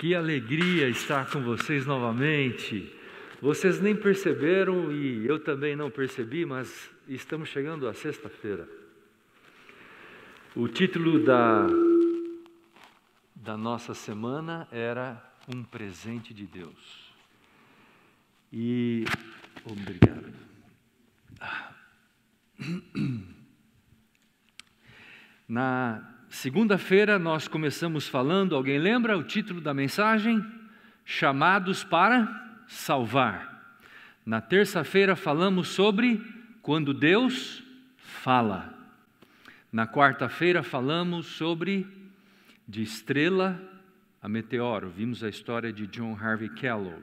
Que alegria estar com vocês novamente. Vocês nem perceberam e eu também não percebi, mas estamos chegando à sexta-feira. O título da, da nossa semana era Um Presente de Deus. E. Obrigado. Na Segunda-feira nós começamos falando, alguém lembra o título da mensagem? Chamados para salvar. Na terça-feira falamos sobre quando Deus fala. Na quarta-feira falamos sobre de estrela a meteoro. Vimos a história de John Harvey Kellogg.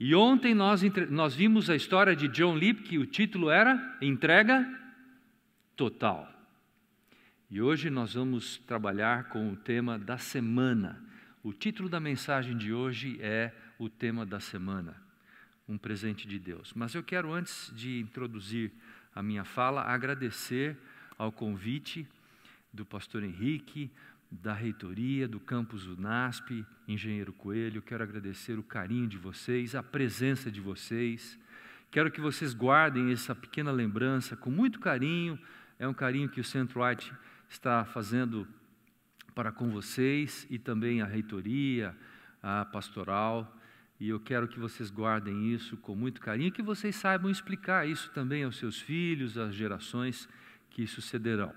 E ontem nós, nós vimos a história de John Lipke, o título era Entrega Total. E hoje nós vamos trabalhar com o tema da semana. O título da mensagem de hoje é o tema da semana, um presente de Deus. Mas eu quero, antes de introduzir a minha fala, agradecer ao convite do pastor Henrique, da reitoria, do campus UNASP, engenheiro Coelho. Quero agradecer o carinho de vocês, a presença de vocês. Quero que vocês guardem essa pequena lembrança com muito carinho. É um carinho que o Centro Arte está fazendo para com vocês e também a reitoria, a pastoral. E eu quero que vocês guardem isso com muito carinho e que vocês saibam explicar isso também aos seus filhos, às gerações que sucederão.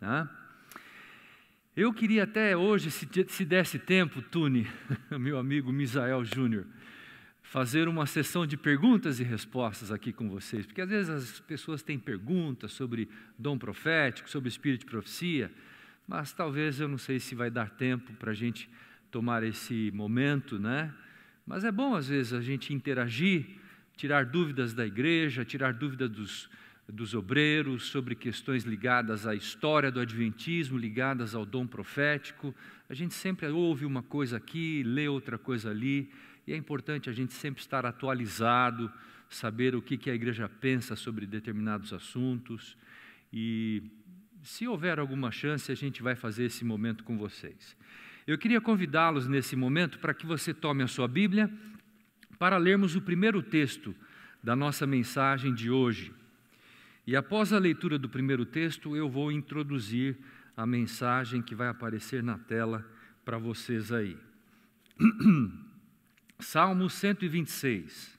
Né? Eu queria até hoje, se, se desse tempo, Tune, meu amigo Misael Júnior, fazer uma sessão de perguntas e respostas aqui com vocês, porque às vezes as pessoas têm perguntas sobre dom profético, sobre espírito de profecia, mas talvez eu não sei se vai dar tempo para a gente tomar esse momento, né? Mas é bom às vezes a gente interagir, tirar dúvidas da igreja, tirar dúvidas dos, dos obreiros sobre questões ligadas à história do adventismo, ligadas ao dom profético. A gente sempre ouve uma coisa aqui, lê outra coisa ali e é importante a gente sempre estar atualizado, saber o que, que a igreja pensa sobre determinados assuntos. E se houver alguma chance, a gente vai fazer esse momento com vocês. Eu queria convidá-los nesse momento para que você tome a sua Bíblia para lermos o primeiro texto da nossa mensagem de hoje. E após a leitura do primeiro texto, eu vou introduzir a mensagem que vai aparecer na tela para vocês aí. Salmo 126.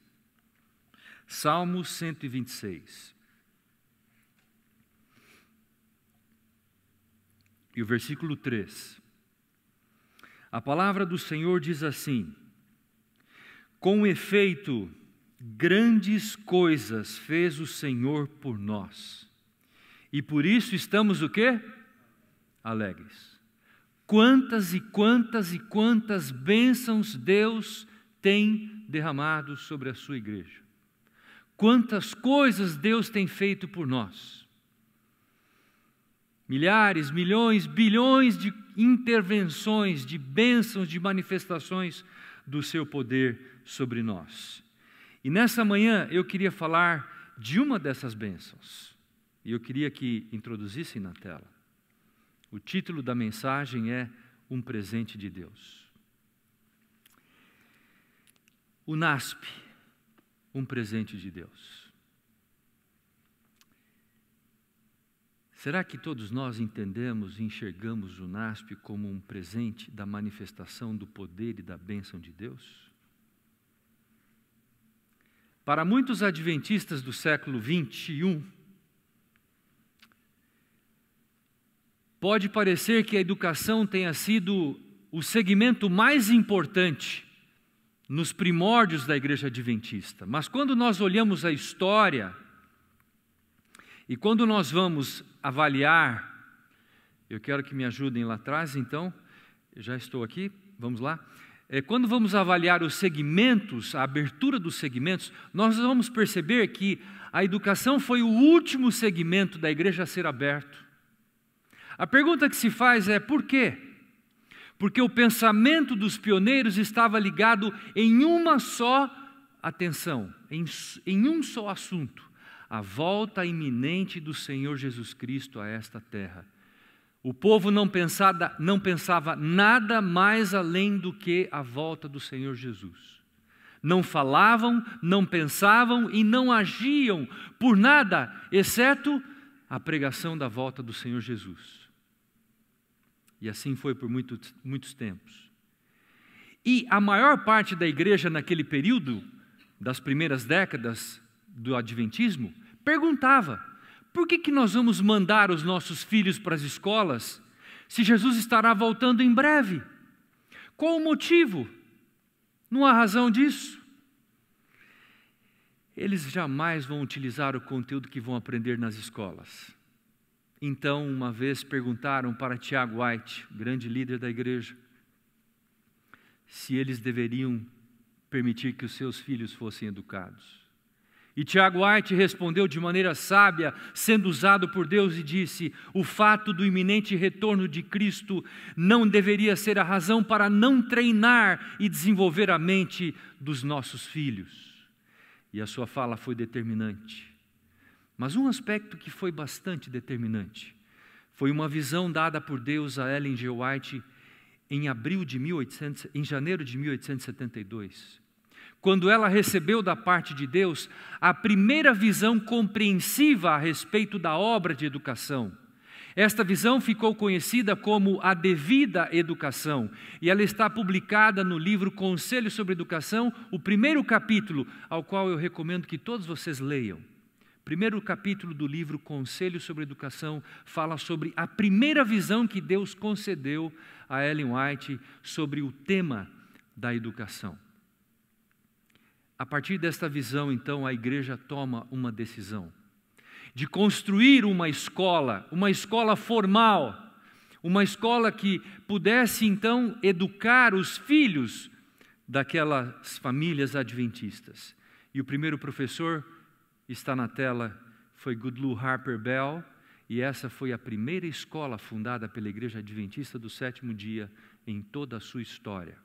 Salmo 126. E o versículo 3. A palavra do Senhor diz assim: Com efeito, grandes coisas fez o Senhor por nós. E por isso estamos o quê? Alegres. Quantas e quantas e quantas bênçãos Deus tem derramado sobre a sua igreja. Quantas coisas Deus tem feito por nós. Milhares, milhões, bilhões de intervenções, de bênçãos, de manifestações do seu poder sobre nós. E nessa manhã eu queria falar de uma dessas bênçãos. E eu queria que introduzissem na tela. O título da mensagem é Um Presente de Deus o NASP, um presente de Deus. Será que todos nós entendemos e enxergamos o NASP como um presente da manifestação do poder e da bênção de Deus? Para muitos adventistas do século XXI, pode parecer que a educação tenha sido o segmento mais importante nos primórdios da igreja adventista. Mas quando nós olhamos a história e quando nós vamos avaliar, eu quero que me ajudem lá atrás, então, já estou aqui, vamos lá. É, quando vamos avaliar os segmentos, a abertura dos segmentos, nós vamos perceber que a educação foi o último segmento da igreja a ser aberto. A pergunta que se faz é por quê? porque o pensamento dos pioneiros estava ligado em uma só atenção, em, em um só assunto: a volta iminente do Senhor Jesus Cristo a esta terra. O povo não, não pensava nada mais além do que a volta do Senhor Jesus. Não falavam, não pensavam e não agiam por nada, exceto a pregação da volta do Senhor Jesus. E assim foi por muito, muitos tempos. E a maior parte da igreja naquele período, das primeiras décadas do Adventismo, perguntava: por que, que nós vamos mandar os nossos filhos para as escolas se Jesus estará voltando em breve? Qual o motivo? Não há razão disso. Eles jamais vão utilizar o conteúdo que vão aprender nas escolas. Então, uma vez perguntaram para Tiago White, grande líder da igreja, se eles deveriam permitir que os seus filhos fossem educados. E Tiago White respondeu de maneira sábia, sendo usado por Deus, e disse: O fato do iminente retorno de Cristo não deveria ser a razão para não treinar e desenvolver a mente dos nossos filhos. E a sua fala foi determinante. Mas um aspecto que foi bastante determinante foi uma visão dada por Deus a Ellen G. White em abril de 1800, em janeiro de 1872, quando ela recebeu da parte de Deus a primeira visão compreensiva a respeito da obra de educação. Esta visão ficou conhecida como a devida educação e ela está publicada no livro Conselho sobre Educação, o primeiro capítulo, ao qual eu recomendo que todos vocês leiam primeiro capítulo do livro Conselho sobre Educação fala sobre a primeira visão que Deus concedeu a Ellen White sobre o tema da educação. A partir desta visão, então, a igreja toma uma decisão de construir uma escola, uma escola formal, uma escola que pudesse então educar os filhos daquelas famílias adventistas. E o primeiro professor está na tela foi Goodlue Harper Bell, e essa foi a primeira escola fundada pela Igreja Adventista do Sétimo Dia em toda a sua história.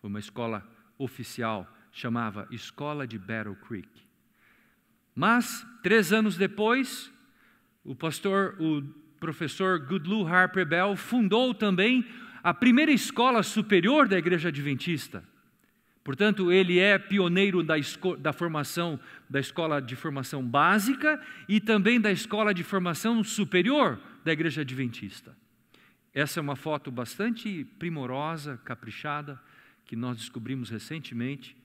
Foi uma escola oficial, chamava Escola de Battle Creek. Mas, três anos depois, o pastor, o professor Goodlue Harper Bell fundou também a primeira escola superior da Igreja Adventista Portanto, ele é pioneiro da, da formação, da escola de formação básica e também da escola de formação superior da Igreja Adventista. Essa é uma foto bastante primorosa, caprichada, que nós descobrimos recentemente.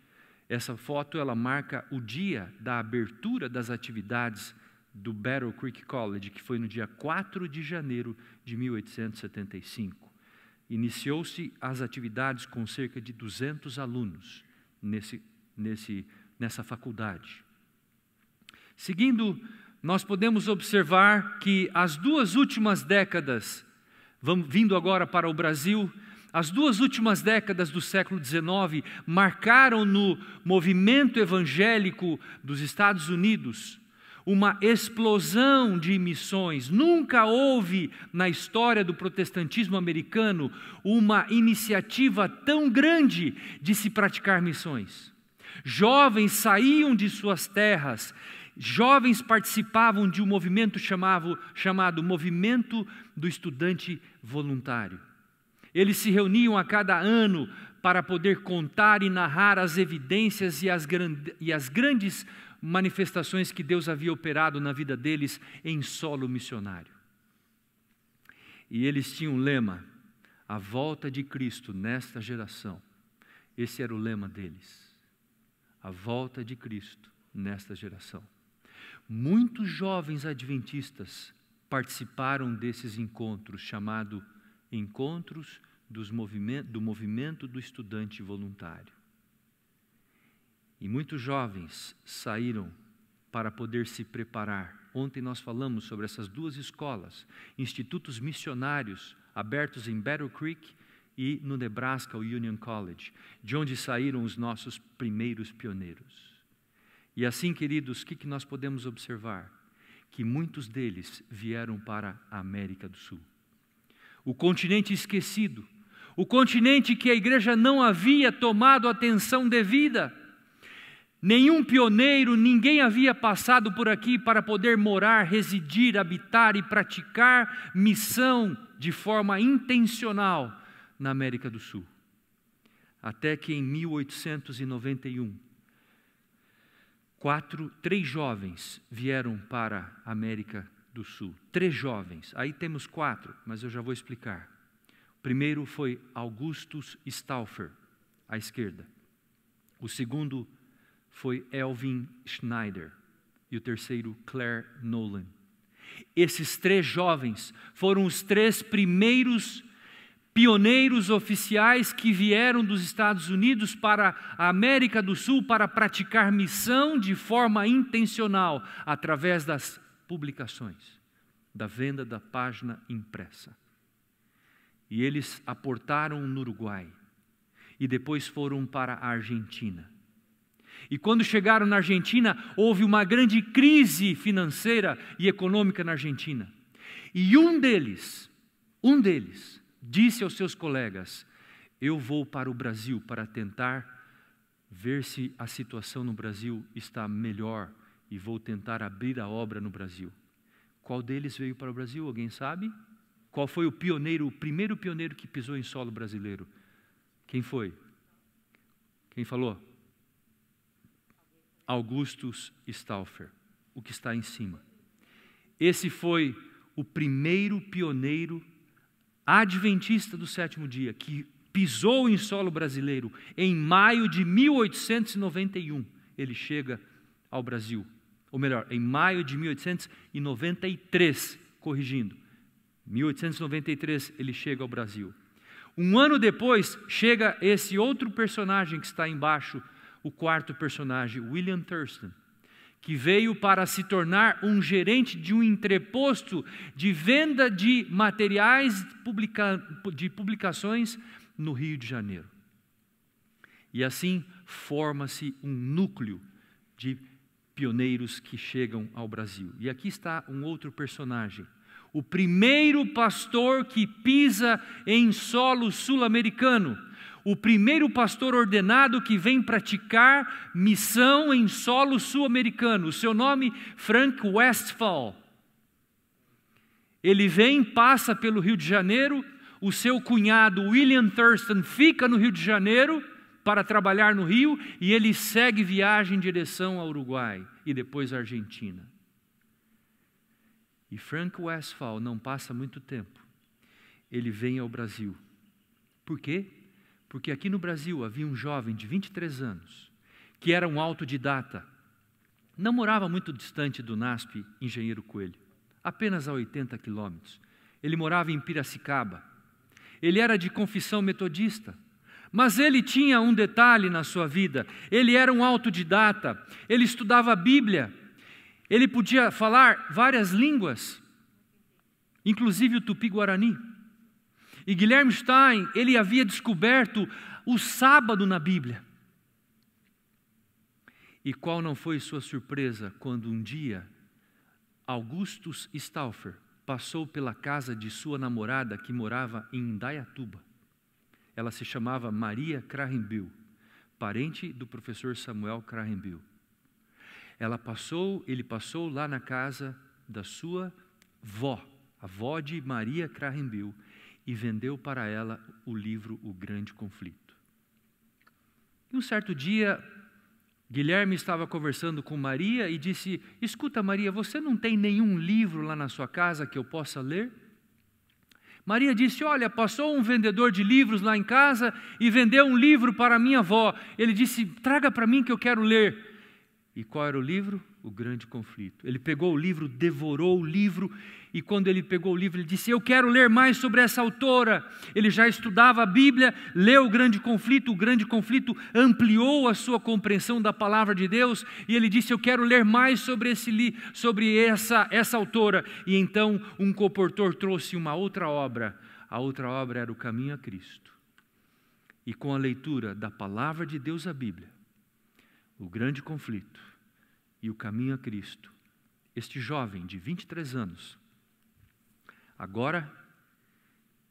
Essa foto ela marca o dia da abertura das atividades do Battle Creek College, que foi no dia 4 de janeiro de 1875. Iniciou-se as atividades com cerca de 200 alunos nesse, nesse, nessa faculdade. Seguindo, nós podemos observar que as duas últimas décadas, vamos, vindo agora para o Brasil, as duas últimas décadas do século XIX marcaram no movimento evangélico dos Estados Unidos uma explosão de missões. Nunca houve na história do protestantismo americano uma iniciativa tão grande de se praticar missões. Jovens saíam de suas terras, jovens participavam de um movimento chamado chamado Movimento do Estudante Voluntário. Eles se reuniam a cada ano para poder contar e narrar as evidências e as, e as grandes manifestações que Deus havia operado na vida deles em solo missionário. E eles tinham um lema: a volta de Cristo nesta geração. Esse era o lema deles. A volta de Cristo nesta geração. Muitos jovens adventistas participaram desses encontros, chamado Encontros do Movimento do Estudante Voluntário. E muitos jovens saíram para poder se preparar. Ontem nós falamos sobre essas duas escolas, institutos missionários abertos em Battle Creek e no Nebraska, o Union College, de onde saíram os nossos primeiros pioneiros. E assim, queridos, o que, que nós podemos observar? Que muitos deles vieram para a América do Sul. O continente esquecido, o continente que a igreja não havia tomado atenção devida. Nenhum pioneiro, ninguém havia passado por aqui para poder morar, residir, habitar e praticar missão de forma intencional na América do Sul. Até que em 1891, quatro, três jovens vieram para a América do Sul. Três jovens, aí temos quatro, mas eu já vou explicar. O primeiro foi Augustus Stauffer, à esquerda. O segundo, foi Elvin Schneider e o terceiro Claire Nolan. Esses três jovens foram os três primeiros pioneiros oficiais que vieram dos Estados Unidos para a América do Sul para praticar missão de forma intencional através das publicações, da venda da página impressa. E eles aportaram no Uruguai e depois foram para a Argentina e quando chegaram na Argentina, houve uma grande crise financeira e econômica na Argentina. E um deles, um deles, disse aos seus colegas: Eu vou para o Brasil para tentar ver se a situação no Brasil está melhor e vou tentar abrir a obra no Brasil. Qual deles veio para o Brasil? Alguém sabe? Qual foi o pioneiro, o primeiro pioneiro que pisou em solo brasileiro? Quem foi? Quem falou? Augustus Stauffer, o que está em cima. Esse foi o primeiro pioneiro adventista do sétimo dia que pisou em solo brasileiro em maio de 1891. Ele chega ao Brasil, ou melhor, em maio de 1893, corrigindo. 1893 ele chega ao Brasil. Um ano depois chega esse outro personagem que está embaixo o quarto personagem, William Thurston, que veio para se tornar um gerente de um entreposto de venda de materiais publica, de publicações no Rio de Janeiro. E assim forma-se um núcleo de pioneiros que chegam ao Brasil. E aqui está um outro personagem, o primeiro pastor que pisa em solo sul-americano o primeiro pastor ordenado que vem praticar missão em solo sul-americano. O seu nome, Frank Westphal. Ele vem, passa pelo Rio de Janeiro. O seu cunhado, William Thurston, fica no Rio de Janeiro para trabalhar no Rio e ele segue viagem em direção ao Uruguai e depois à Argentina. E Frank Westphal não passa muito tempo. Ele vem ao Brasil. Por quê? Porque aqui no Brasil havia um jovem de 23 anos, que era um autodidata, não morava muito distante do NASP Engenheiro Coelho, apenas a 80 quilômetros. Ele morava em Piracicaba. Ele era de confissão metodista, mas ele tinha um detalhe na sua vida: ele era um autodidata, ele estudava a Bíblia, ele podia falar várias línguas, inclusive o tupi-guarani. E Guilherme Stein, ele havia descoberto o sábado na Bíblia. E qual não foi sua surpresa quando um dia Augustus Stauffer passou pela casa de sua namorada que morava em Indaiatuba. Ela se chamava Maria Crarenbill, parente do professor Samuel Crarenbill. Ela passou, ele passou lá na casa da sua vó, a avó de Maria Crarenbill, e vendeu para ela o livro O Grande Conflito. E um certo dia, Guilherme estava conversando com Maria e disse: Escuta, Maria, você não tem nenhum livro lá na sua casa que eu possa ler? Maria disse: Olha, passou um vendedor de livros lá em casa e vendeu um livro para minha avó. Ele disse: Traga para mim que eu quero ler. E qual era o livro? o grande conflito. Ele pegou o livro, devorou o livro, e quando ele pegou o livro, ele disse: Eu quero ler mais sobre essa autora. Ele já estudava a Bíblia, leu o grande conflito, o grande conflito ampliou a sua compreensão da palavra de Deus, e ele disse: Eu quero ler mais sobre, esse, sobre essa, essa autora. E então um comportor trouxe uma outra obra. A outra obra era o caminho a Cristo. E com a leitura da palavra de Deus, a Bíblia, o grande conflito e o caminho a Cristo, este jovem de 23 anos, agora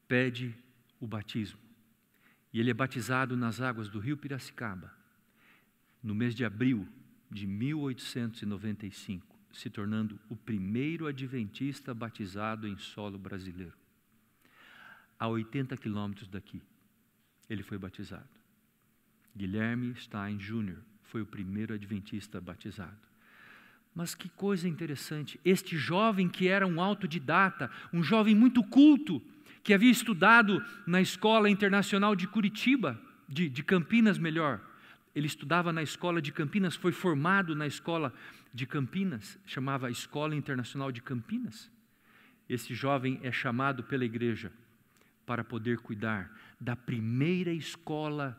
pede o batismo. E ele é batizado nas águas do rio Piracicaba, no mês de abril de 1895, se tornando o primeiro adventista batizado em solo brasileiro. A 80 quilômetros daqui, ele foi batizado. Guilherme Stein Jr. foi o primeiro adventista batizado. Mas que coisa interessante, este jovem que era um autodidata, um jovem muito culto, que havia estudado na Escola Internacional de Curitiba, de, de Campinas, melhor. Ele estudava na Escola de Campinas, foi formado na Escola de Campinas, chamava Escola Internacional de Campinas. Esse jovem é chamado pela igreja para poder cuidar da primeira escola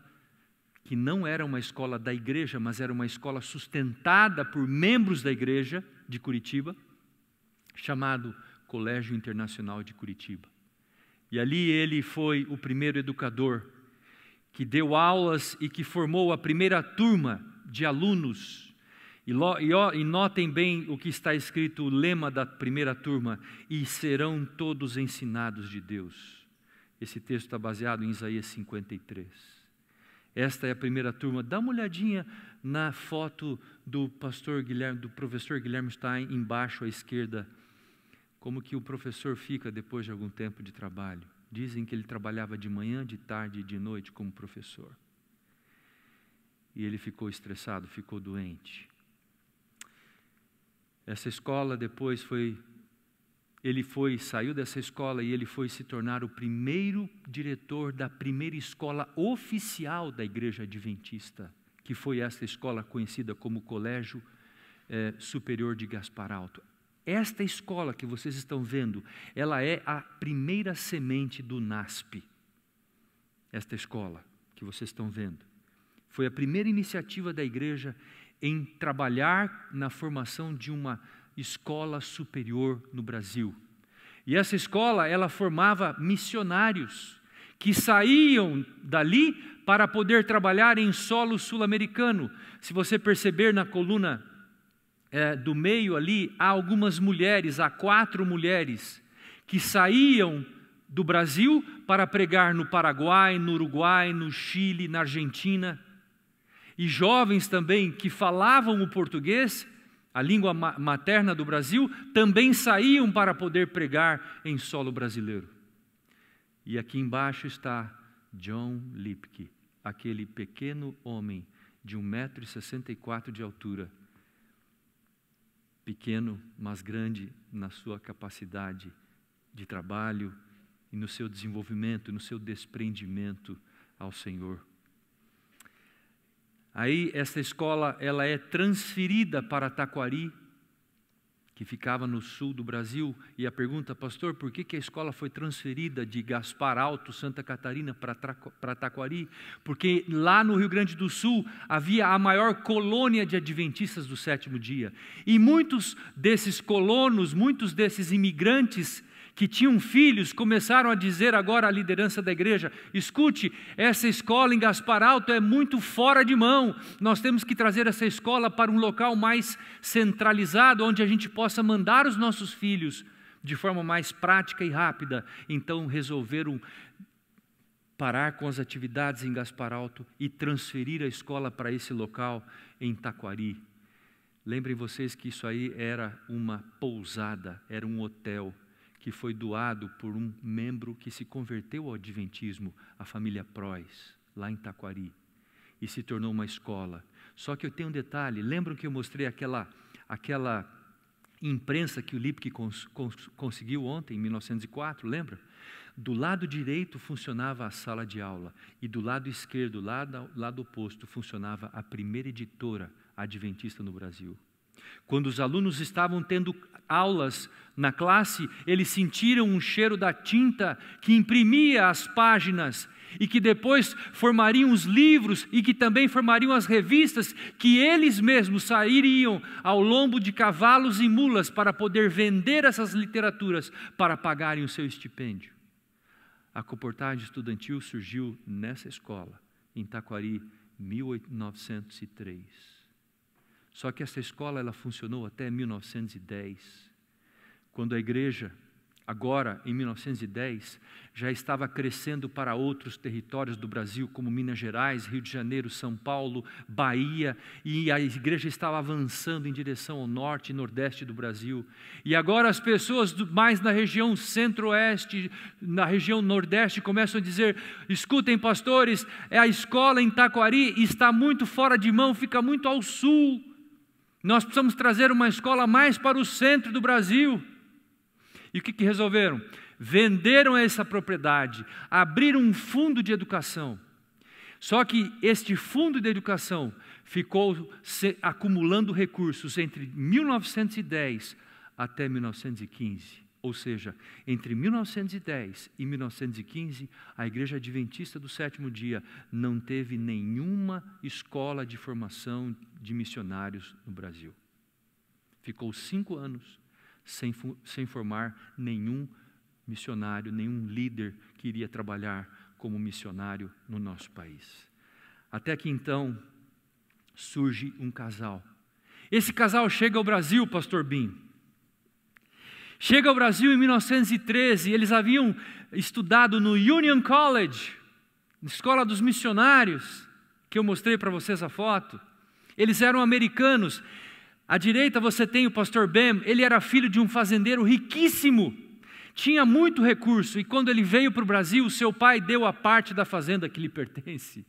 que não era uma escola da igreja, mas era uma escola sustentada por membros da igreja de Curitiba, chamado Colégio Internacional de Curitiba. E ali ele foi o primeiro educador que deu aulas e que formou a primeira turma de alunos. E, lo, e, ó, e notem bem o que está escrito, o lema da primeira turma: e serão todos ensinados de Deus. Esse texto está baseado em Isaías 53. Esta é a primeira turma. Dá uma olhadinha na foto do pastor Guilherme, do professor Guilherme Stein embaixo à esquerda. Como que o professor fica depois de algum tempo de trabalho? Dizem que ele trabalhava de manhã, de tarde e de noite como professor. E ele ficou estressado, ficou doente. Essa escola depois foi ele foi, saiu dessa escola e ele foi se tornar o primeiro diretor da primeira escola oficial da Igreja Adventista, que foi essa escola conhecida como Colégio eh, Superior de Gaspar Alto. Esta escola que vocês estão vendo, ela é a primeira semente do NASP. Esta escola que vocês estão vendo foi a primeira iniciativa da igreja em trabalhar na formação de uma escola superior no Brasil. E essa escola, ela formava missionários que saíam dali para poder trabalhar em solo sul-americano. Se você perceber na coluna é, do meio ali, há algumas mulheres, há quatro mulheres que saíam do Brasil para pregar no Paraguai, no Uruguai, no Chile, na Argentina. E jovens também que falavam o português a língua materna do Brasil, também saíam para poder pregar em solo brasileiro. E aqui embaixo está John Lipke, aquele pequeno homem de 1,64m de altura, pequeno, mas grande na sua capacidade de trabalho e no seu desenvolvimento, no seu desprendimento ao Senhor. Aí essa escola ela é transferida para Taquari, que ficava no sul do Brasil, e a pergunta, pastor, por que, que a escola foi transferida de Gaspar Alto, Santa Catarina, para Taquari? Porque lá no Rio Grande do Sul havia a maior colônia de adventistas do sétimo dia. E muitos desses colonos, muitos desses imigrantes que tinham filhos começaram a dizer agora à liderança da igreja: escute, essa escola em Gaspar Alto é muito fora de mão, nós temos que trazer essa escola para um local mais centralizado, onde a gente possa mandar os nossos filhos de forma mais prática e rápida. Então resolveram parar com as atividades em Gaspar Alto e transferir a escola para esse local em Taquari. Lembrem vocês que isso aí era uma pousada, era um hotel que foi doado por um membro que se converteu ao adventismo, a família Prois, lá em Taquari, e se tornou uma escola. Só que eu tenho um detalhe, lembram que eu mostrei aquela aquela imprensa que o Lipke cons, cons, conseguiu ontem, em 1904, lembra? Do lado direito funcionava a sala de aula e do lado esquerdo, lado, lado oposto, funcionava a primeira editora adventista no Brasil. Quando os alunos estavam tendo aulas na classe, eles sentiram um cheiro da tinta que imprimia as páginas e que depois formariam os livros e que também formariam as revistas que eles mesmos sairiam ao lombo de cavalos e mulas para poder vender essas literaturas para pagarem o seu estipêndio. A comportagem estudantil surgiu nessa escola, em Taquari, 1903. Só que essa escola ela funcionou até 1910, quando a igreja, agora em 1910, já estava crescendo para outros territórios do Brasil, como Minas Gerais, Rio de Janeiro, São Paulo, Bahia, e a igreja estava avançando em direção ao norte e nordeste do Brasil. E agora as pessoas mais na região centro-oeste, na região nordeste, começam a dizer: escutem, pastores, é a escola em Taquari está muito fora de mão, fica muito ao sul nós precisamos trazer uma escola mais para o centro do Brasil. E o que, que resolveram? Venderam essa propriedade, abriram um fundo de educação. Só que este fundo de educação ficou acumulando recursos entre 1910 até 1915. Ou seja, entre 1910 e 1915, a Igreja Adventista do Sétimo Dia não teve nenhuma escola de formação de missionários no Brasil. Ficou cinco anos sem, sem formar nenhum missionário, nenhum líder que iria trabalhar como missionário no nosso país. Até que então surge um casal. Esse casal chega ao Brasil, Pastor Bim Chega ao Brasil em 1913, eles haviam estudado no Union College, na Escola dos Missionários, que eu mostrei para vocês a foto. Eles eram americanos. À direita você tem o pastor Bem, ele era filho de um fazendeiro riquíssimo, tinha muito recurso, e quando ele veio para o Brasil, seu pai deu a parte da fazenda que lhe pertence.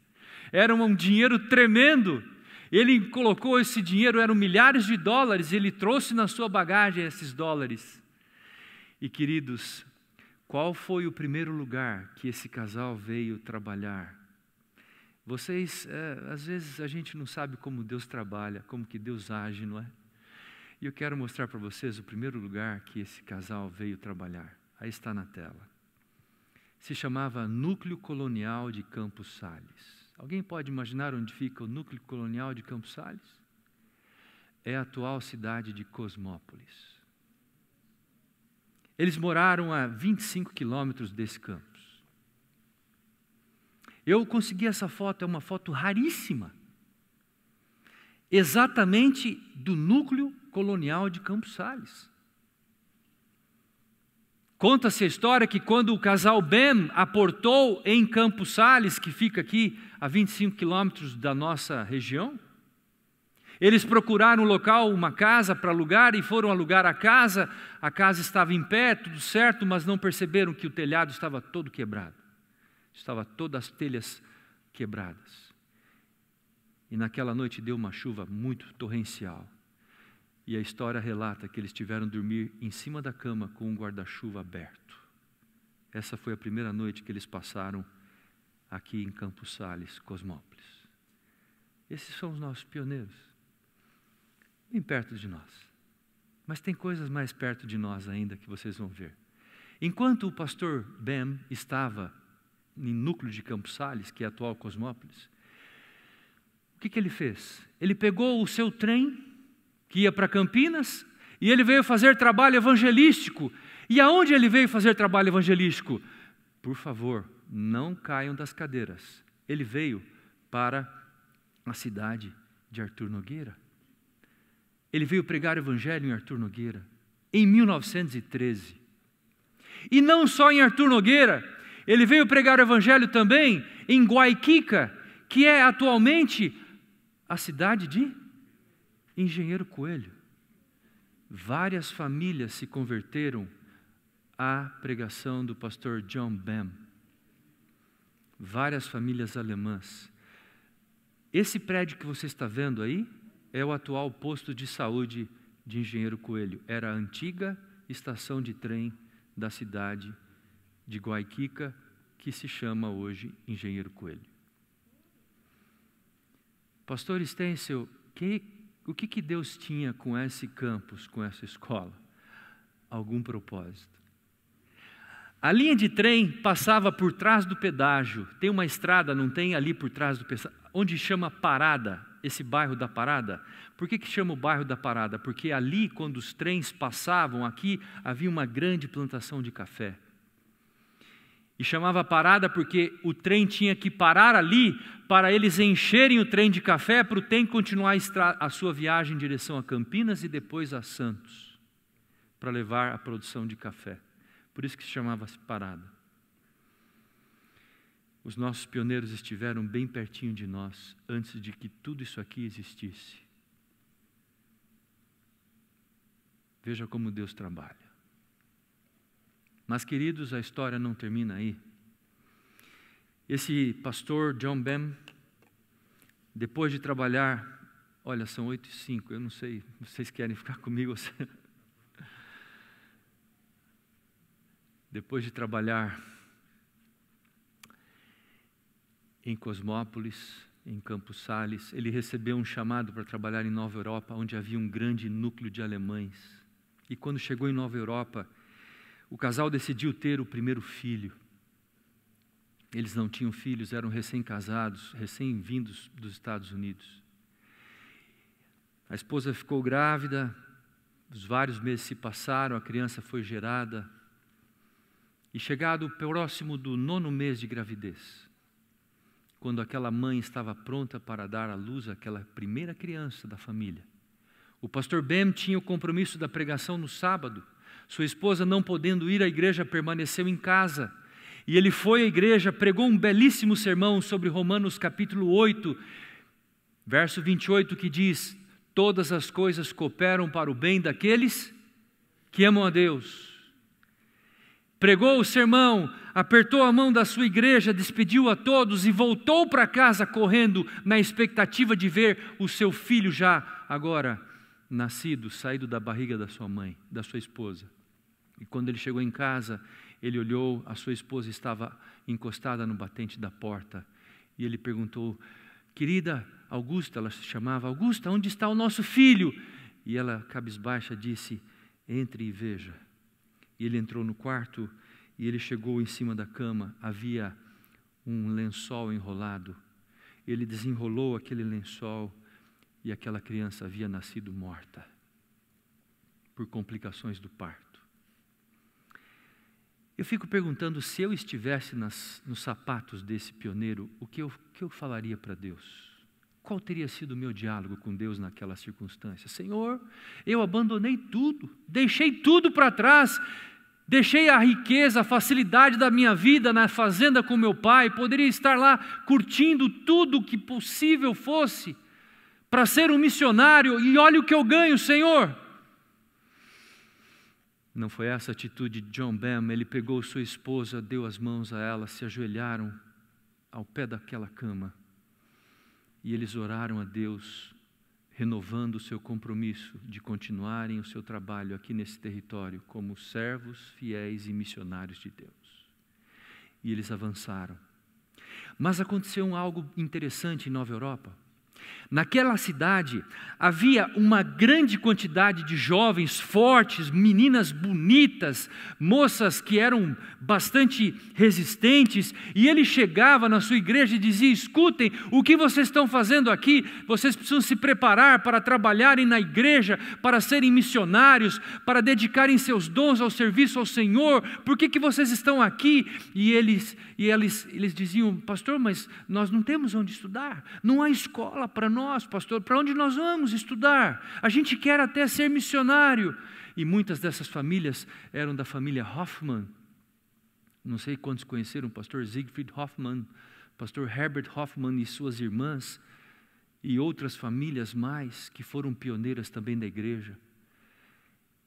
Era um dinheiro tremendo. Ele colocou esse dinheiro, eram milhares de dólares, e ele trouxe na sua bagagem esses dólares. E queridos, qual foi o primeiro lugar que esse casal veio trabalhar? Vocês, é, às vezes a gente não sabe como Deus trabalha, como que Deus age, não é? E eu quero mostrar para vocês o primeiro lugar que esse casal veio trabalhar. Aí está na tela. Se chamava Núcleo Colonial de Campos Sales. Alguém pode imaginar onde fica o Núcleo Colonial de Campos Sales? É a atual cidade de Cosmópolis. Eles moraram a 25 quilômetros desse campus. Eu consegui essa foto, é uma foto raríssima. Exatamente do núcleo colonial de Campos Sales. Conta-se a história que quando o casal Bem aportou em Campos Sales, que fica aqui a 25 quilômetros da nossa região, eles procuraram um local, uma casa para alugar e foram alugar a casa. A casa estava em pé, tudo certo, mas não perceberam que o telhado estava todo quebrado. Estava todas as telhas quebradas. E naquela noite deu uma chuva muito torrencial. E a história relata que eles tiveram de dormir em cima da cama com um guarda-chuva aberto. Essa foi a primeira noite que eles passaram aqui em Campos Sales, Cosmópolis. Esses são os nossos pioneiros bem perto de nós. Mas tem coisas mais perto de nós ainda que vocês vão ver. Enquanto o pastor Bem estava em núcleo de Campos Sales, que é a atual Cosmópolis, o que, que ele fez? Ele pegou o seu trem, que ia para Campinas, e ele veio fazer trabalho evangelístico. E aonde ele veio fazer trabalho evangelístico? Por favor, não caiam das cadeiras. Ele veio para a cidade de Artur Nogueira ele veio pregar o Evangelho em Artur Nogueira, em 1913. E não só em Artur Nogueira, ele veio pregar o Evangelho também em Guaiquica, que é atualmente a cidade de Engenheiro Coelho. Várias famílias se converteram à pregação do pastor John Bam. Várias famílias alemãs. Esse prédio que você está vendo aí é o atual posto de saúde de Engenheiro Coelho. Era a antiga estação de trem da cidade de Guaiquica, que se chama hoje Engenheiro Coelho. Pastor Stencil, que, o que, que Deus tinha com esse campus, com essa escola? Algum propósito. A linha de trem passava por trás do pedágio. Tem uma estrada, não tem ali por trás do pedágio, onde chama parada esse bairro da Parada? Por que, que chama o bairro da Parada? Porque ali, quando os trens passavam aqui, havia uma grande plantação de café. E chamava Parada porque o trem tinha que parar ali para eles encherem o trem de café para o trem continuar a sua viagem em direção a Campinas e depois a Santos, para levar a produção de café. Por isso que se chamava -se Parada. Os nossos pioneiros estiveram bem pertinho de nós antes de que tudo isso aqui existisse. Veja como Deus trabalha. Mas, queridos, a história não termina aí. Esse pastor John Bem, depois de trabalhar, olha, são oito e cinco, eu não sei, vocês querem ficar comigo? depois de trabalhar em Cosmópolis, em Campos Sales. Ele recebeu um chamado para trabalhar em Nova Europa, onde havia um grande núcleo de alemães. E quando chegou em Nova Europa, o casal decidiu ter o primeiro filho. Eles não tinham filhos, eram recém-casados, recém-vindos dos Estados Unidos. A esposa ficou grávida, os vários meses se passaram, a criança foi gerada. E chegado próximo do nono mês de gravidez, quando aquela mãe estava pronta para dar à luz aquela primeira criança da família. O pastor Bem tinha o compromisso da pregação no sábado. Sua esposa, não podendo ir à igreja, permaneceu em casa. E ele foi à igreja, pregou um belíssimo sermão sobre Romanos capítulo 8, verso 28, que diz: Todas as coisas cooperam para o bem daqueles que amam a Deus pregou o sermão, apertou a mão da sua igreja, despediu a todos e voltou para casa correndo na expectativa de ver o seu filho já agora nascido, saído da barriga da sua mãe, da sua esposa. E quando ele chegou em casa, ele olhou, a sua esposa estava encostada no batente da porta. E ele perguntou: Querida Augusta, ela se chamava, Augusta, onde está o nosso filho? E ela, cabisbaixa, disse: Entre e veja. E ele entrou no quarto e ele chegou em cima da cama, havia um lençol enrolado. Ele desenrolou aquele lençol e aquela criança havia nascido morta por complicações do parto. Eu fico perguntando se eu estivesse nas, nos sapatos desse pioneiro, o que eu, o que eu falaria para Deus? Qual teria sido o meu diálogo com Deus naquela circunstância? Senhor, eu abandonei tudo, deixei tudo para trás, Deixei a riqueza, a facilidade da minha vida na fazenda com meu pai, poderia estar lá curtindo tudo que possível fosse para ser um missionário e olha o que eu ganho, Senhor. Não foi essa atitude de John Bam. Ele pegou sua esposa, deu as mãos a ela, se ajoelharam ao pé daquela cama e eles oraram a Deus renovando o seu compromisso de continuarem o seu trabalho aqui nesse território como servos fiéis e missionários de Deus. E eles avançaram. Mas aconteceu algo interessante em Nova Europa. Naquela cidade havia uma grande quantidade de jovens fortes, meninas bonitas, moças que eram bastante resistentes, e ele chegava na sua igreja e dizia: Escutem, o que vocês estão fazendo aqui? Vocês precisam se preparar para trabalharem na igreja, para serem missionários, para dedicarem seus dons ao serviço ao Senhor, por que, que vocês estão aqui? E eles, e eles, eles diziam: Pastor, mas nós não temos onde estudar, não há escola para nós, pastor? Para onde nós vamos estudar? A gente quer até ser missionário. E muitas dessas famílias eram da família Hoffman. Não sei quantos conheceram o pastor Siegfried Hoffman, pastor Herbert Hoffman e suas irmãs, e outras famílias mais que foram pioneiras também da igreja.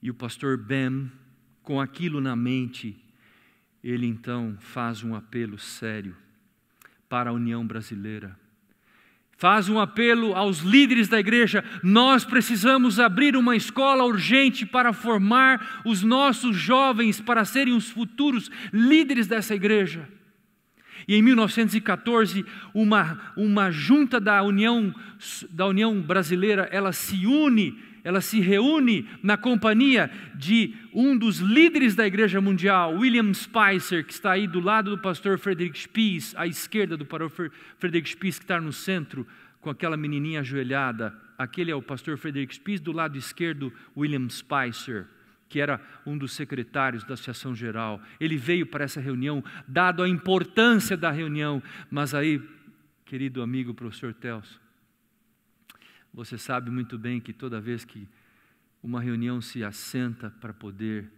E o pastor Bem, com aquilo na mente, ele então faz um apelo sério para a União Brasileira faz um apelo aos líderes da igreja: nós precisamos abrir uma escola urgente para formar os nossos jovens para serem os futuros líderes dessa igreja. E em 1914, uma, uma junta da União, da União Brasileira, ela se une ela se reúne na companhia de um dos líderes da igreja mundial, William Spicer, que está aí do lado do pastor Frederick Spies, à esquerda do pastor Frederick Spies, que está no centro, com aquela menininha ajoelhada. Aquele é o pastor Frederick Spies, do lado esquerdo, William Spicer que era um dos secretários da Associação Geral. Ele veio para essa reunião, dado a importância da reunião, mas aí, querido amigo professor Telson, você sabe muito bem que toda vez que uma reunião se assenta para poder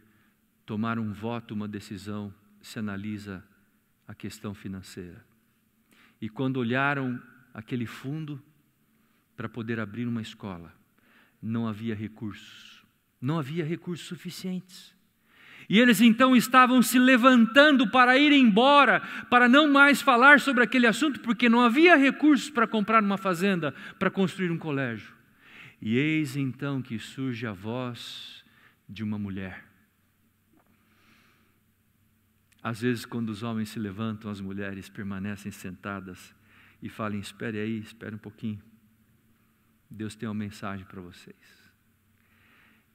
tomar um voto, uma decisão, se analisa a questão financeira. E quando olharam aquele fundo para poder abrir uma escola, não havia recursos. Não havia recursos suficientes. E eles então estavam se levantando para ir embora, para não mais falar sobre aquele assunto, porque não havia recursos para comprar uma fazenda, para construir um colégio. E eis então que surge a voz de uma mulher. Às vezes, quando os homens se levantam, as mulheres permanecem sentadas e falam: Espere aí, espere um pouquinho. Deus tem uma mensagem para vocês.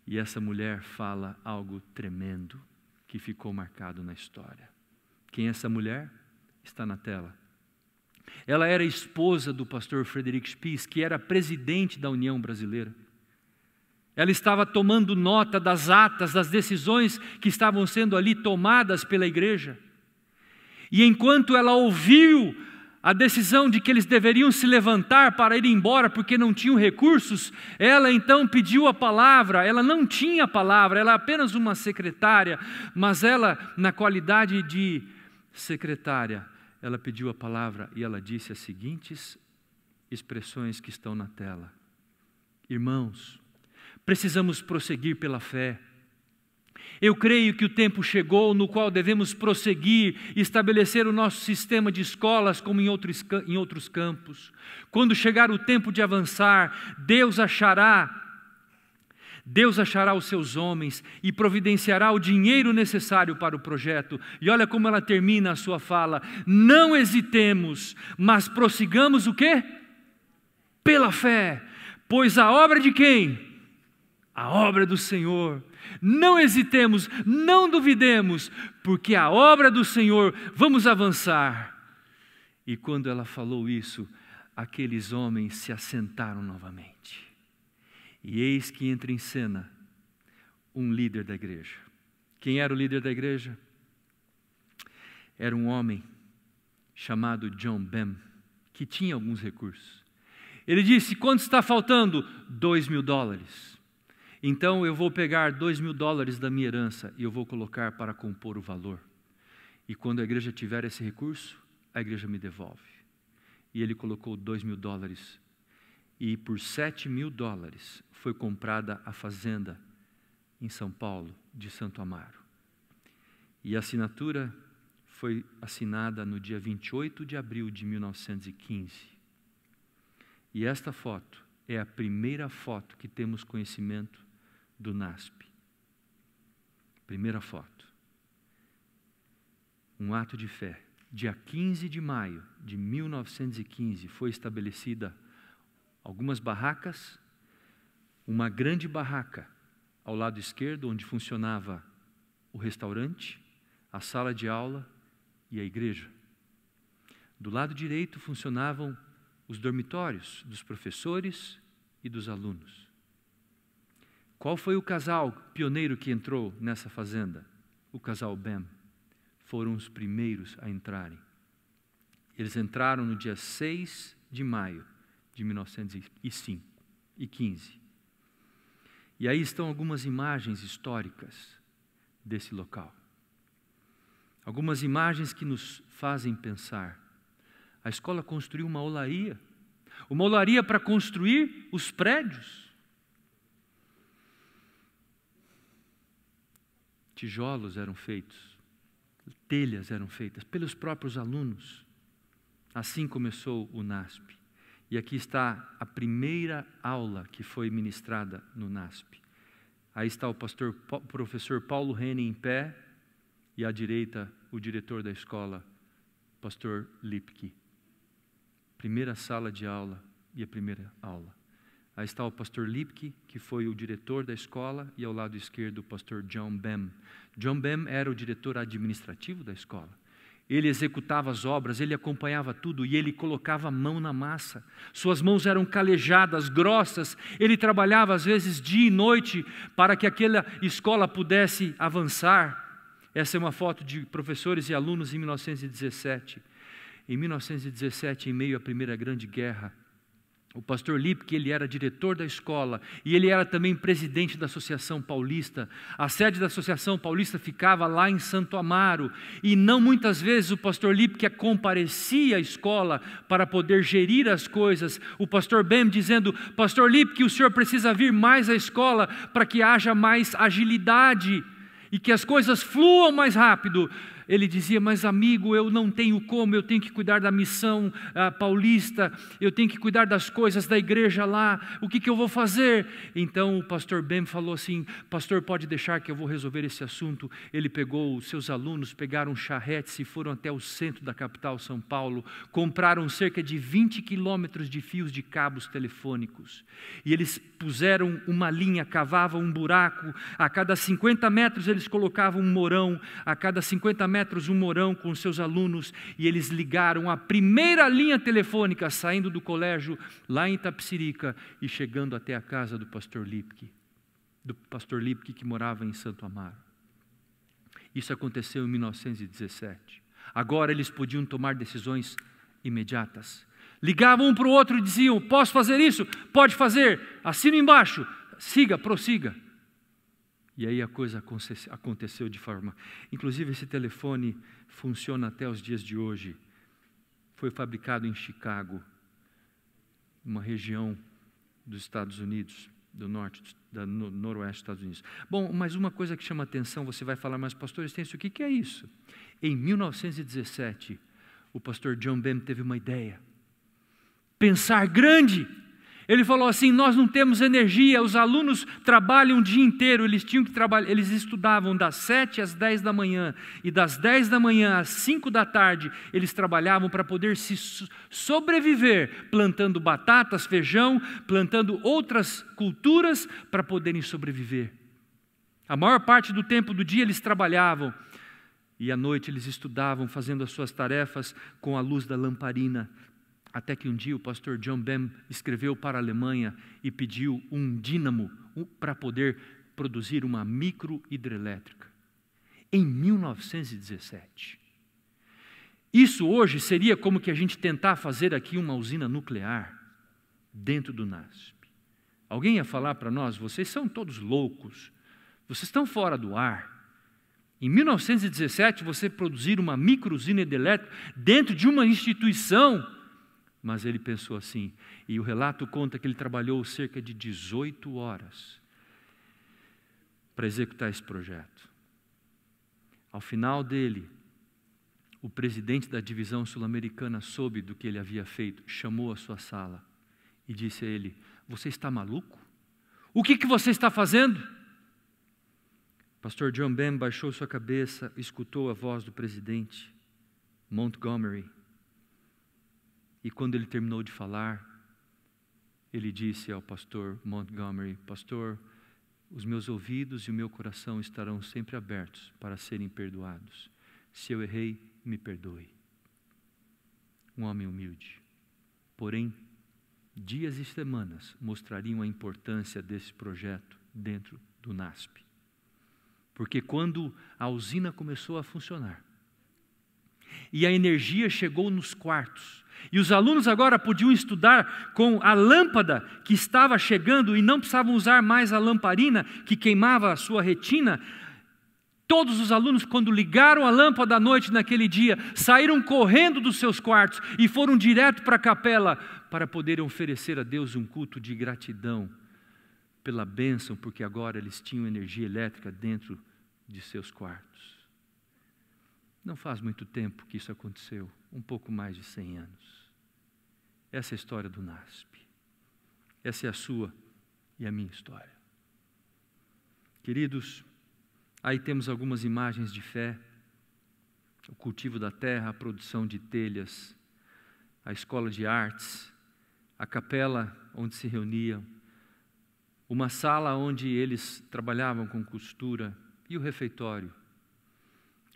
E essa mulher fala algo tremendo que ficou marcado na história. Quem é essa mulher? Está na tela. Ela era esposa do pastor Frederico Spies, que era presidente da União Brasileira. Ela estava tomando nota das atas, das decisões que estavam sendo ali tomadas pela igreja. E enquanto ela ouviu a decisão de que eles deveriam se levantar para ir embora porque não tinham recursos, ela então pediu a palavra. Ela não tinha palavra, ela é apenas uma secretária, mas ela, na qualidade de secretária, ela pediu a palavra e ela disse as seguintes expressões que estão na tela: Irmãos, precisamos prosseguir pela fé eu creio que o tempo chegou no qual devemos prosseguir e estabelecer o nosso sistema de escolas como em outros, em outros campos. Quando chegar o tempo de avançar, Deus achará Deus achará os seus homens e providenciará o dinheiro necessário para o projeto. E olha como ela termina a sua fala: não hesitemos, mas prossigamos o quê? Pela fé. Pois a obra de quem? a obra do Senhor. Não hesitemos, não duvidemos, porque a obra do Senhor, vamos avançar. E quando ela falou isso, aqueles homens se assentaram novamente. E eis que entra em cena um líder da igreja. Quem era o líder da igreja? Era um homem chamado John Bem, que tinha alguns recursos. Ele disse: quanto está faltando? Dois mil dólares. Então eu vou pegar dois mil dólares da minha herança e eu vou colocar para compor o valor. E quando a igreja tiver esse recurso, a igreja me devolve. E ele colocou dois mil dólares. E por sete mil dólares foi comprada a fazenda em São Paulo, de Santo Amaro. E a assinatura foi assinada no dia 28 de abril de 1915. E esta foto é a primeira foto que temos conhecimento do NASP. Primeira foto. Um ato de fé. Dia 15 de maio de 1915 foi estabelecida algumas barracas, uma grande barraca ao lado esquerdo onde funcionava o restaurante, a sala de aula e a igreja. Do lado direito funcionavam os dormitórios dos professores e dos alunos. Qual foi o casal pioneiro que entrou nessa fazenda? O casal Bem. Foram os primeiros a entrarem. Eles entraram no dia 6 de maio de 1905 e 15. E aí estão algumas imagens históricas desse local. Algumas imagens que nos fazem pensar. A escola construiu uma olaria, uma olaria para construir os prédios. tijolos eram feitos, telhas eram feitas pelos próprios alunos. Assim começou o NASP. E aqui está a primeira aula que foi ministrada no NASP. Aí está o pastor, o professor Paulo Rene em pé e à direita o diretor da escola, pastor Lipke. Primeira sala de aula e a primeira aula. Aí está o pastor Lipke, que foi o diretor da escola, e ao lado esquerdo o pastor John Bem. John Bem era o diretor administrativo da escola. Ele executava as obras, ele acompanhava tudo e ele colocava a mão na massa. Suas mãos eram calejadas, grossas. Ele trabalhava às vezes dia e noite para que aquela escola pudesse avançar. Essa é uma foto de professores e alunos em 1917. Em 1917, em meio à Primeira Grande Guerra, o pastor Lipke, ele era diretor da escola e ele era também presidente da Associação Paulista. A sede da Associação Paulista ficava lá em Santo Amaro e não muitas vezes o pastor Lipke comparecia à escola para poder gerir as coisas. O pastor Bem dizendo: "Pastor Lipke, o senhor precisa vir mais à escola para que haja mais agilidade e que as coisas fluam mais rápido" ele dizia: Mas amigo, eu não tenho como, eu tenho que cuidar da missão ah, paulista, eu tenho que cuidar das coisas da igreja lá, o que, que eu vou fazer? Então o pastor Ben falou assim: Pastor, pode deixar que eu vou resolver esse assunto. Ele pegou os seus alunos, pegaram charretes e foram até o centro da capital, São Paulo, compraram cerca de 20 quilômetros de fios de cabos telefônicos e eles puseram uma linha, cavavam um buraco, a cada 50 metros eles colocavam um morão, a cada 50 metros metros um morão com seus alunos e eles ligaram a primeira linha telefônica saindo do colégio lá em Itapsirica e chegando até a casa do pastor Lipke, do pastor Lipke que morava em Santo Amaro. Isso aconteceu em 1917. Agora eles podiam tomar decisões imediatas. Ligavam um para o outro e diziam: Posso fazer isso? Pode fazer. Assina embaixo. Siga, prossiga. E aí a coisa aconteceu de forma. Inclusive, esse telefone funciona até os dias de hoje. Foi fabricado em Chicago, uma região dos Estados Unidos, do norte, do no, noroeste dos Estados Unidos. Bom, mas uma coisa que chama atenção, você vai falar, mas pastor Estêncio, o que, que é isso? Em 1917, o pastor John Bem teve uma ideia. Pensar grande. Ele falou assim: Nós não temos energia, os alunos trabalham o dia inteiro, eles tinham que trabalhar, eles estudavam das 7 às 10 da manhã, e das 10 da manhã às 5 da tarde, eles trabalhavam para poder se sobreviver, plantando batatas, feijão, plantando outras culturas para poderem sobreviver. A maior parte do tempo do dia eles trabalhavam, e à noite eles estudavam, fazendo as suas tarefas com a luz da lamparina, até que um dia o pastor John Bem escreveu para a Alemanha e pediu um dínamo para poder produzir uma micro hidrelétrica. Em 1917. Isso hoje seria como que a gente tentar fazer aqui uma usina nuclear dentro do NASP. Alguém ia falar para nós: vocês são todos loucos, vocês estão fora do ar. Em 1917, você produzir uma micro usina hidrelétrica dentro de uma instituição mas ele pensou assim, e o relato conta que ele trabalhou cerca de 18 horas para executar esse projeto. Ao final dele, o presidente da divisão sul-americana soube do que ele havia feito, chamou a sua sala e disse a ele: Você está maluco? O que, que você está fazendo? pastor John Ben baixou sua cabeça, escutou a voz do presidente Montgomery e quando ele terminou de falar, ele disse ao pastor Montgomery: Pastor, os meus ouvidos e o meu coração estarão sempre abertos para serem perdoados. Se eu errei, me perdoe. Um homem humilde. Porém, dias e semanas mostrariam a importância desse projeto dentro do NASP. Porque quando a usina começou a funcionar e a energia chegou nos quartos, e os alunos agora podiam estudar com a lâmpada que estava chegando e não precisavam usar mais a lamparina que queimava a sua retina. Todos os alunos, quando ligaram a lâmpada à noite naquele dia, saíram correndo dos seus quartos e foram direto para a capela para poderem oferecer a Deus um culto de gratidão pela bênção, porque agora eles tinham energia elétrica dentro de seus quartos. Não faz muito tempo que isso aconteceu um pouco mais de 100 anos. Essa é a história do NASP. Essa é a sua e a minha história. Queridos, aí temos algumas imagens de fé: o cultivo da terra, a produção de telhas, a escola de artes, a capela onde se reuniam, uma sala onde eles trabalhavam com costura e o refeitório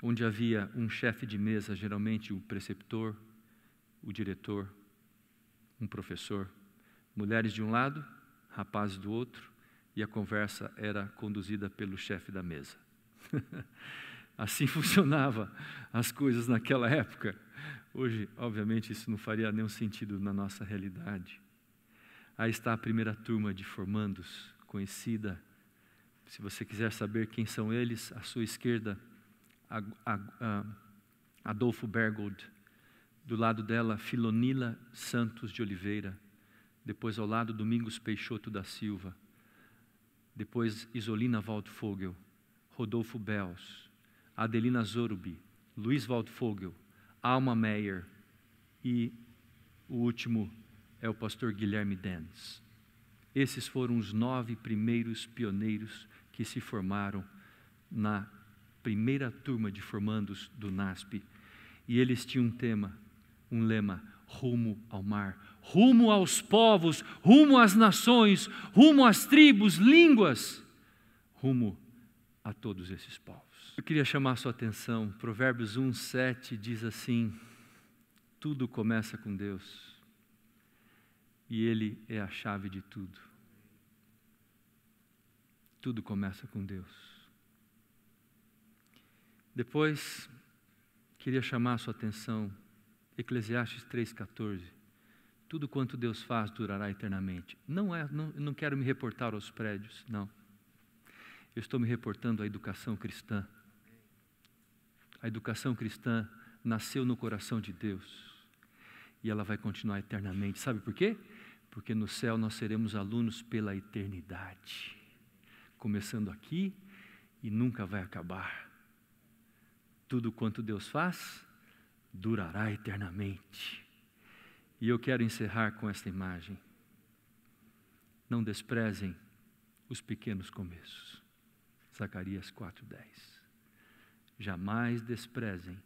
onde havia um chefe de mesa, geralmente o preceptor, o diretor, um professor, mulheres de um lado, rapazes do outro, e a conversa era conduzida pelo chefe da mesa. assim funcionava as coisas naquela época. Hoje, obviamente, isso não faria nenhum sentido na nossa realidade. Aí está a primeira turma de formandos, conhecida. Se você quiser saber quem são eles, à sua esquerda ah, Adolfo Bergold, do lado dela Filonila Santos de Oliveira, depois ao lado Domingos Peixoto da Silva, depois Isolina Waldfogel, Rodolfo Bels, Adelina Zorubi, Luiz Waldfogel, Alma Meyer e o último é o pastor Guilherme Dens. Esses foram os nove primeiros pioneiros que se formaram na primeira turma de formandos do NASP. E eles tinham um tema, um lema: rumo ao mar, rumo aos povos, rumo às nações, rumo às tribos, línguas, rumo a todos esses povos. Eu queria chamar a sua atenção, Provérbios 1, 7 diz assim: tudo começa com Deus, e Ele é a chave de tudo. Tudo começa com Deus. Depois, queria chamar a sua atenção, Eclesiastes 3,14. Tudo quanto Deus faz durará eternamente. Não é, não, não quero me reportar aos prédios, não. Eu estou me reportando à educação cristã. A educação cristã nasceu no coração de Deus e ela vai continuar eternamente. Sabe por quê? Porque no céu nós seremos alunos pela eternidade, começando aqui e nunca vai acabar. Tudo quanto Deus faz durará eternamente. E eu quero encerrar com esta imagem. Não desprezem os pequenos começos. Zacarias 4:10. Jamais desprezem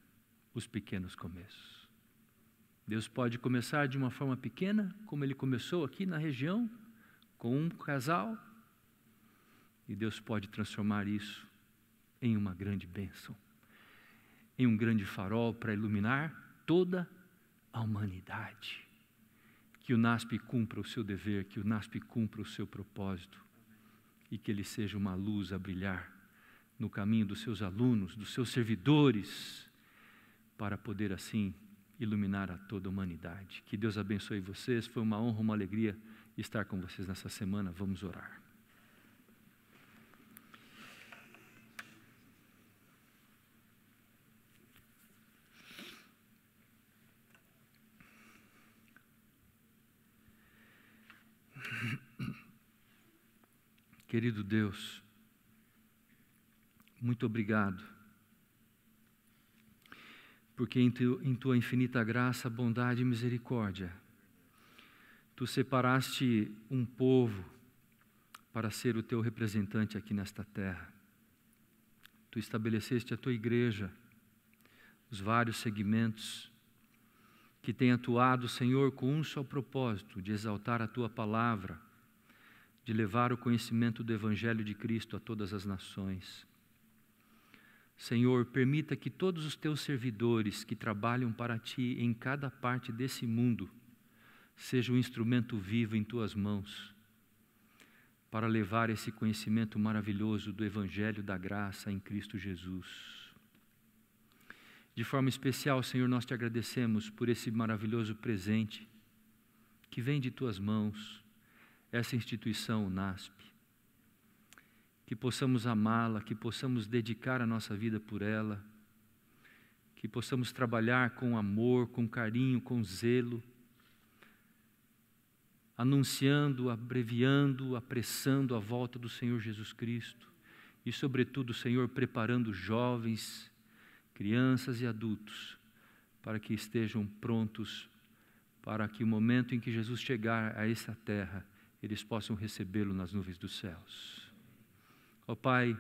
os pequenos começos. Deus pode começar de uma forma pequena, como ele começou aqui na região, com um casal, e Deus pode transformar isso em uma grande bênção em um grande farol para iluminar toda a humanidade. Que o NASP cumpra o seu dever, que o NASP cumpra o seu propósito e que ele seja uma luz a brilhar no caminho dos seus alunos, dos seus servidores, para poder assim iluminar a toda a humanidade. Que Deus abençoe vocês, foi uma honra, uma alegria estar com vocês nessa semana. Vamos orar. Querido Deus, muito obrigado, porque em, em tua infinita graça, bondade e misericórdia, tu separaste um povo para ser o teu representante aqui nesta terra. Tu estabeleceste a tua igreja, os vários segmentos que têm atuado, Senhor, com um só propósito, de exaltar a tua palavra de levar o conhecimento do Evangelho de Cristo a todas as nações. Senhor, permita que todos os teus servidores que trabalham para ti em cada parte desse mundo sejam um instrumento vivo em tuas mãos para levar esse conhecimento maravilhoso do Evangelho da graça em Cristo Jesus. De forma especial, Senhor, nós te agradecemos por esse maravilhoso presente que vem de tuas mãos essa instituição, o NASP. Que possamos amá-la, que possamos dedicar a nossa vida por ela, que possamos trabalhar com amor, com carinho, com zelo, anunciando, abreviando, apressando a volta do Senhor Jesus Cristo e, sobretudo, Senhor, preparando jovens, crianças e adultos para que estejam prontos para que o momento em que Jesus chegar a essa terra, eles possam recebê-lo nas nuvens dos céus. Ó oh, Pai,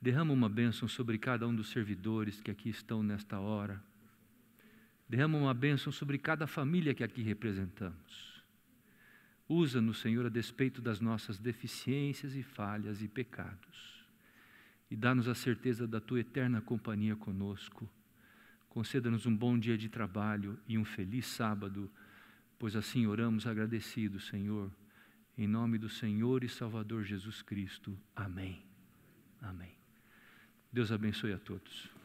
derrama uma bênção sobre cada um dos servidores que aqui estão nesta hora. Derrama uma bênção sobre cada família que aqui representamos. Usa-nos, Senhor, a despeito das nossas deficiências e falhas e pecados. E dá-nos a certeza da tua eterna companhia conosco. Conceda-nos um bom dia de trabalho e um feliz sábado, pois assim oramos agradecidos, Senhor em nome do Senhor e Salvador Jesus Cristo. Amém. Amém. Deus abençoe a todos.